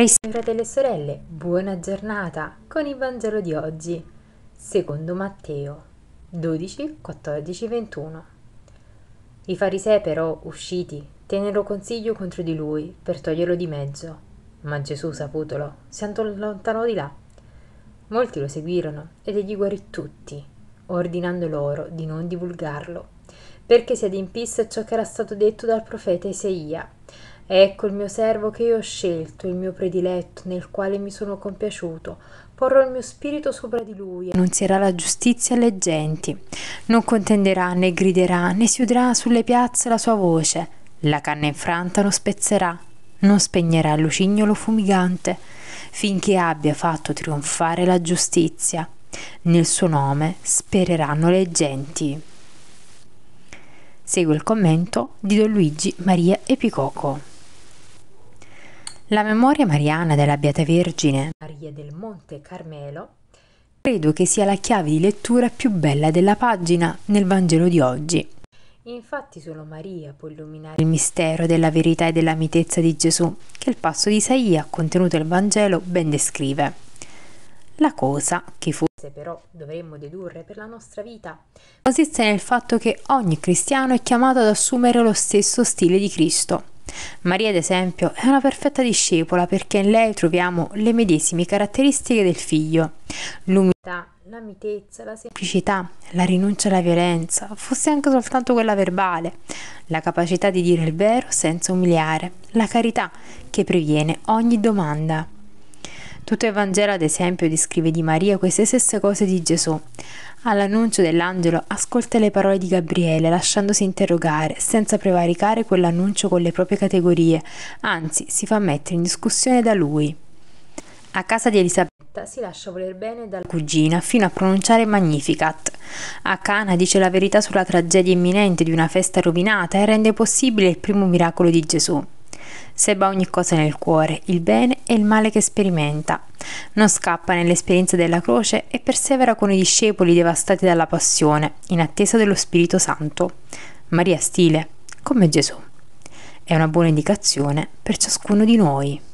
Cari fratelli e sorelle, buona giornata con il Vangelo di oggi, secondo Matteo 12, 14, 21. I farisei però, usciti, tennero consiglio contro di lui per toglierlo di mezzo, ma Gesù, saputolo, si allontanò di là. Molti lo seguirono ed egli guarì tutti, ordinando loro di non divulgarlo, perché si adempisse ciò che era stato detto dal profeta Isaia. Ecco il mio servo che io ho scelto, il mio prediletto, nel quale mi sono compiaciuto. Porrò il mio spirito sopra di lui. Annunzierà la giustizia alle genti. Non contenderà né griderà né si udrà sulle piazze la sua voce. La canna infranta lo spezzerà. Non spegnerà il lucignolo fumigante finché abbia fatto trionfare la giustizia. Nel suo nome spereranno le genti. Segue il commento di Don Luigi Maria Epicoco. La memoria mariana della Beata Vergine Maria del Monte Carmelo credo che sia la chiave di lettura più bella della pagina nel Vangelo di oggi. Infatti solo Maria può illuminare il mistero della verità e della mitezza di Gesù, che il passo di Isaia contenuto nel Vangelo ben descrive. La cosa che forse però dovremmo dedurre per la nostra vita consiste nel fatto che ogni cristiano è chiamato ad assumere lo stesso stile di Cristo Maria, ad esempio, è una perfetta discepola perché in lei troviamo le medesime caratteristiche del figlio. L'umiltà, la mitezza, la semplicità, la rinuncia alla violenza, fosse anche soltanto quella verbale, la capacità di dire il vero senza umiliare, la carità che previene ogni domanda. Tutto il Vangelo, ad esempio, descrive di Maria queste stesse cose di Gesù. All'annuncio dell'angelo ascolta le parole di Gabriele, lasciandosi interrogare, senza prevaricare quell'annuncio con le proprie categorie, anzi si fa mettere in discussione da lui. A casa di Elisabetta si lascia voler bene dalla cugina fino a pronunciare Magnificat. A Cana dice la verità sulla tragedia imminente di una festa rovinata e rende possibile il primo miracolo di Gesù. Seba ogni cosa nel cuore, il bene e il male che sperimenta. Non scappa nell'esperienza della croce e persevera con i discepoli devastati dalla passione, in attesa dello Spirito Santo. Maria Stile, come Gesù. È una buona indicazione per ciascuno di noi.